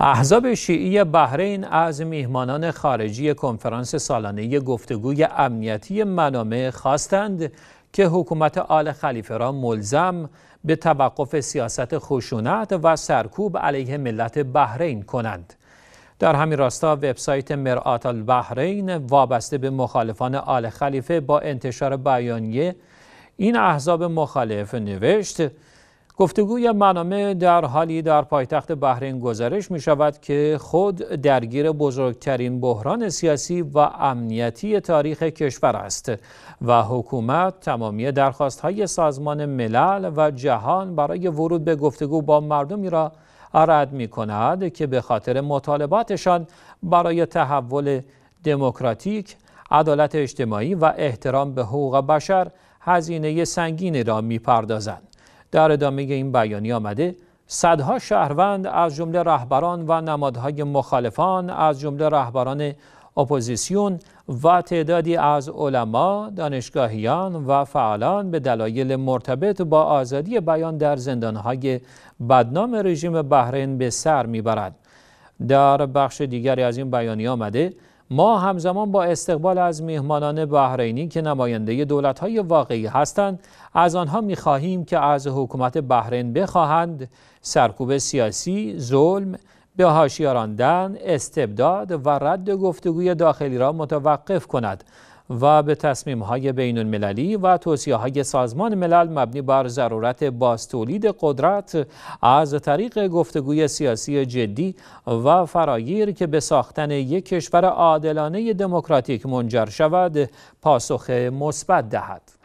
احزاب شیعی بحرین از میهمانان خارجی کنفرانس سالانه گفتگوی امنیتی منامع خواستند که حکومت آل خلیفه را ملزم به توقف سیاست خشونت و سرکوب علیه ملت بحرین کنند. در همین راستا وبسایت مرآت البحرین وابسته به مخالفان آل خلیفه با انتشار بیانیه این احزاب مخالف نوشت گفتگوی منامه در حالی در پایتخت بحرین گزارش می شود که خود درگیر بزرگترین بحران سیاسی و امنیتی تاریخ کشور است و حکومت تمامی درخواست های سازمان ملل و جهان برای ورود به گفتگو با مردمی را رد می کند که به خاطر مطالباتشان برای تحول دموکراتیک، عدالت اجتماعی و احترام به حقوق بشر هزینه سنگینی را می پردازند. در ادامه این بیانیه آمده صدها شهروند از جمله رهبران و نمادهای مخالفان از جمله رهبران اپوزیسیون و تعدادی از علما، دانشگاهیان و فعالان به دلایل مرتبط با آزادی بیان در زندانهای بدنام رژیم بحرین به سر میبرد. در بخش دیگری از این بیانیه آمده ما همزمان با استقبال از میهمانان بحرینی که نماینده دولت‌های واقعی هستند از آنها می‌خواهیم که از حکومت بحرین بخواهند سرکوب سیاسی، ظلم، به استبداد و رد گفتگوی داخلی را متوقف کند و به تصمیم های بین المللی و توصیه های سازمان ملل مبنی بر ضرورت باستولید قدرت از طریق گفتگوی سیاسی جدی و فراگیر که به ساختن یک کشور عادلانه دموکراتیک منجر شود پاسخ مثبت دهد.